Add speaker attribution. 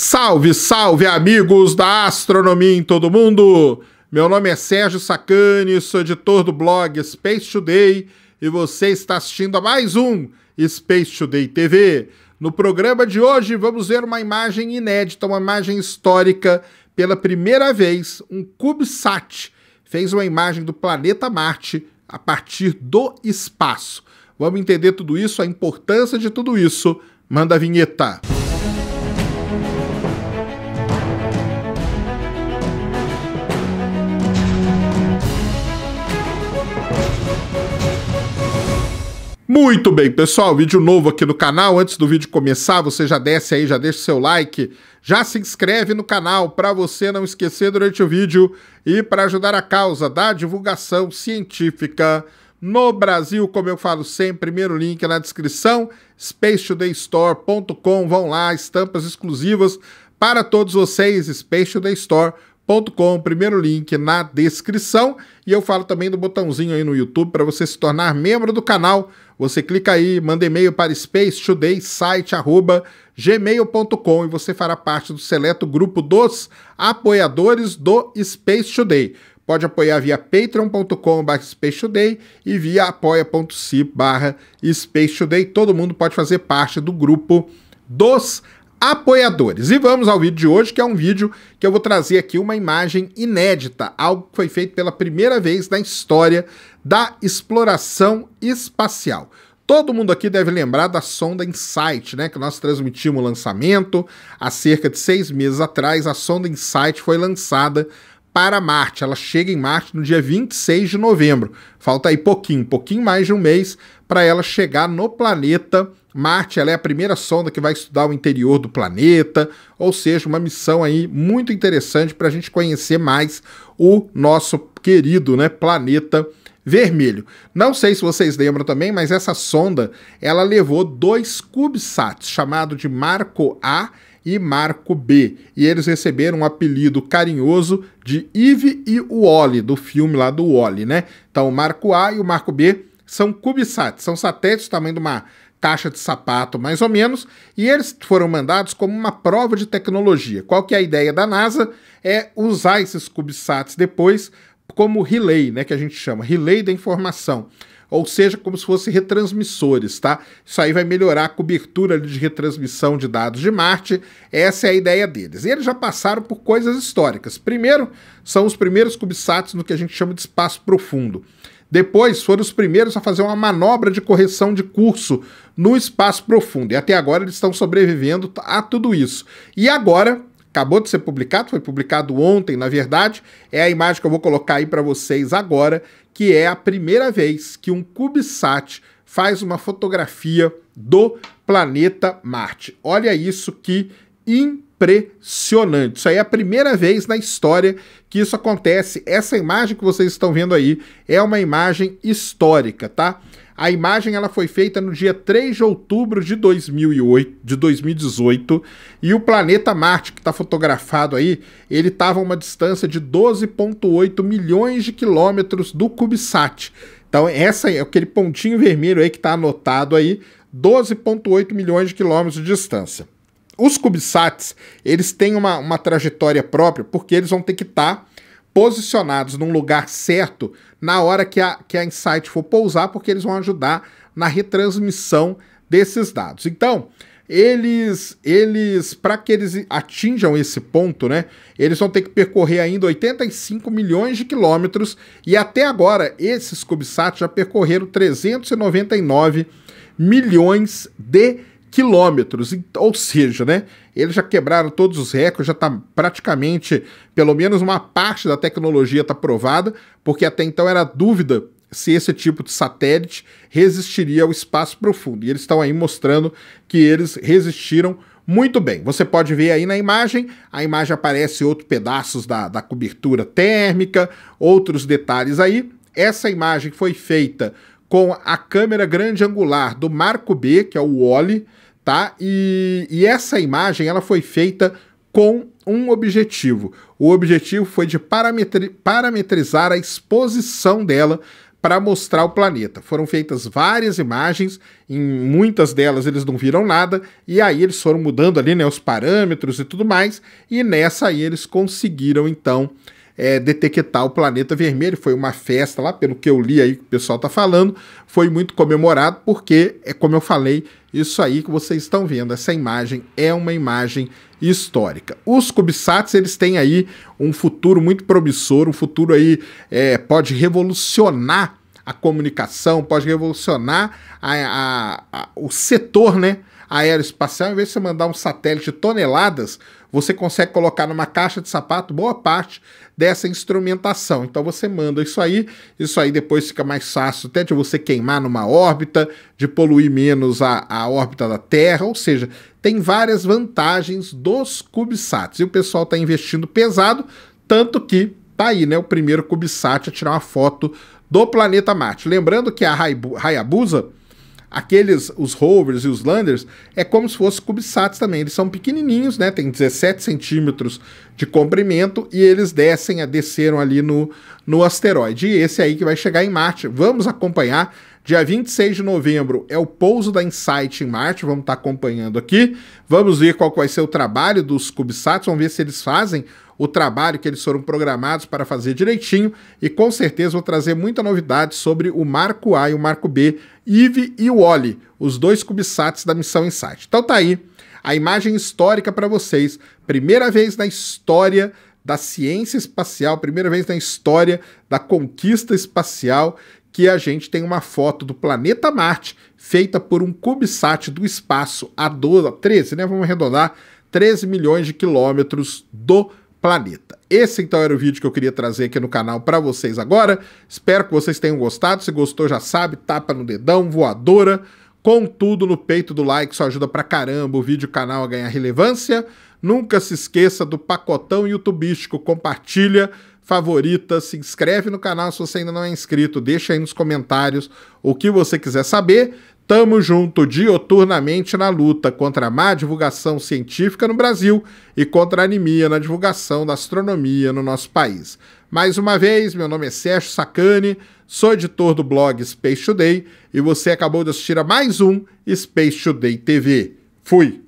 Speaker 1: Salve, salve, amigos da astronomia em todo mundo! Meu nome é Sérgio Sacani, sou editor do blog Space Today e você está assistindo a mais um Space Today TV. No programa de hoje, vamos ver uma imagem inédita, uma imagem histórica. Pela primeira vez, um CubeSat fez uma imagem do planeta Marte a partir do espaço. Vamos entender tudo isso, a importância de tudo isso. Manda a vinheta. Música Muito bem, pessoal, vídeo novo aqui no canal. Antes do vídeo começar, você já desce aí, já deixa o seu like, já se inscreve no canal para você não esquecer durante o vídeo e para ajudar a causa da divulgação científica no Brasil, como eu falo sempre, primeiro link na descrição, spacetodaystore.com, vão lá, estampas exclusivas para todos vocês, spacetodaystore.com com, primeiro link na descrição. E eu falo também do botãozinho aí no YouTube para você se tornar membro do canal. Você clica aí, manda e-mail para spacetodaysite@gmail.com e você fará parte do seleto grupo dos apoiadores do Space Today. Pode apoiar via patreon.com.br e via apoia.se barra spacetoday. Todo mundo pode fazer parte do grupo dos apoiadores apoiadores. E vamos ao vídeo de hoje, que é um vídeo que eu vou trazer aqui uma imagem inédita, algo que foi feito pela primeira vez na história da exploração espacial. Todo mundo aqui deve lembrar da sonda Insight, né? Que nós transmitimos o lançamento há cerca de seis meses atrás. A sonda Insight foi lançada para Marte. Ela chega em Marte no dia 26 de novembro. Falta aí pouquinho, pouquinho mais de um mês para ela chegar no planeta Marte. Ela é a primeira sonda que vai estudar o interior do planeta, ou seja, uma missão aí muito interessante para a gente conhecer mais o nosso querido, né, planeta vermelho. Não sei se vocês lembram também, mas essa sonda, ela levou dois CubeSats, chamado de Marco A e Marco B. E eles receberam um apelido carinhoso de Eve e Wally, do filme lá do Wally, né? Então o Marco A e o Marco B são CubeSats, são satélites do tamanho de uma caixa de sapato, mais ou menos, e eles foram mandados como uma prova de tecnologia. Qual que é a ideia da NASA? É usar esses CubeSats depois como relay, né, que a gente chama, relay da informação ou seja, como se fossem retransmissores, tá? Isso aí vai melhorar a cobertura de retransmissão de dados de Marte. Essa é a ideia deles. E eles já passaram por coisas históricas. Primeiro, são os primeiros CubeSats no que a gente chama de espaço profundo. Depois foram os primeiros a fazer uma manobra de correção de curso no espaço profundo. E até agora eles estão sobrevivendo a tudo isso. E agora, acabou de ser publicado, foi publicado ontem, na verdade, é a imagem que eu vou colocar aí para vocês agora, que é a primeira vez que um CubeSat faz uma fotografia do planeta Marte. Olha isso que incrível! impressionante. Isso aí é a primeira vez na história que isso acontece. Essa imagem que vocês estão vendo aí é uma imagem histórica, tá? A imagem ela foi feita no dia 3 de outubro de, 2008, de 2018 e o planeta Marte, que está fotografado aí, ele estava a uma distância de 12,8 milhões de quilômetros do CubeSat. Então, essa é aquele pontinho vermelho aí que está anotado aí, 12,8 milhões de quilômetros de distância os CubeSats, eles têm uma, uma trajetória própria, porque eles vão ter que estar tá posicionados num lugar certo na hora que a, que a Insight for pousar, porque eles vão ajudar na retransmissão desses dados. Então, eles, eles para que eles atinjam esse ponto, né? Eles vão ter que percorrer ainda 85 milhões de quilômetros e até agora esses CubeSats já percorreram 399 milhões de quilômetros. Ou seja, né? Eles já quebraram todos os recordes, já está praticamente, pelo menos uma parte da tecnologia está provada, porque até então era dúvida se esse tipo de satélite resistiria ao espaço profundo. E eles estão aí mostrando que eles resistiram muito bem. Você pode ver aí na imagem, a imagem aparece outros pedaços da, da cobertura térmica, outros detalhes aí. Essa imagem foi feita com a câmera grande angular do Marco B, que é o Wally, tá? E, e essa imagem ela foi feita com um objetivo. O objetivo foi de parametri parametrizar a exposição dela para mostrar o planeta. Foram feitas várias imagens, em muitas delas eles não viram nada, e aí eles foram mudando ali né, os parâmetros e tudo mais, e nessa aí eles conseguiram então é, detectar o planeta vermelho. Foi uma festa lá, pelo que eu li aí que o pessoal tá falando, foi muito comemorado, porque, é como eu falei, isso aí que vocês estão vendo, essa imagem é uma imagem histórica. Os CubeSats, eles têm aí um futuro muito promissor, um futuro aí é, pode revolucionar a comunicação, pode revolucionar a, a, a, o setor, né? aeroespacial, em vez de você mandar um satélite toneladas, você consegue colocar numa caixa de sapato boa parte dessa instrumentação. Então você manda isso aí, isso aí depois fica mais fácil até de você queimar numa órbita, de poluir menos a, a órbita da Terra, ou seja, tem várias vantagens dos CubeSats. E o pessoal está investindo pesado, tanto que tá aí, né, o primeiro CubeSat a tirar uma foto do planeta Marte. Lembrando que a Hayabusa aqueles, os rovers e os landers, é como se fossem CubeSats também. Eles são pequenininhos, né? Tem 17 centímetros de comprimento e eles descem, desceram ali no, no asteroide. E esse aí que vai chegar em Marte. Vamos acompanhar. Dia 26 de novembro é o pouso da Insight em Marte, vamos estar tá acompanhando aqui. Vamos ver qual vai ser o trabalho dos CubeSats, vamos ver se eles fazem o trabalho que eles foram programados para fazer direitinho e com certeza vou trazer muita novidade sobre o Marco A e o Marco B Eve e Wally, os dois cubisats da missão Insight. Então tá aí a imagem histórica para vocês, primeira vez na história da ciência espacial, primeira vez na história da conquista espacial que a gente tem uma foto do planeta Marte feita por um CubeSat do espaço a 12, 13, né? Vamos arredondar, 13 milhões de quilômetros do planeta. Esse então era o vídeo que eu queria trazer aqui no canal para vocês agora. Espero que vocês tenham gostado. Se gostou, já sabe, tapa no dedão, voadora, com tudo no peito do like, isso ajuda pra caramba o vídeo o canal a ganhar relevância. Nunca se esqueça do pacotão youtubístico, compartilha, favorita, se inscreve no canal se você ainda não é inscrito, deixa aí nos comentários o que você quiser saber. Tamo junto dioturnamente na luta contra a má divulgação científica no Brasil e contra a anemia na divulgação da astronomia no nosso país. Mais uma vez, meu nome é Sérgio Sacani, sou editor do blog Space Today e você acabou de assistir a mais um Space Today TV. Fui!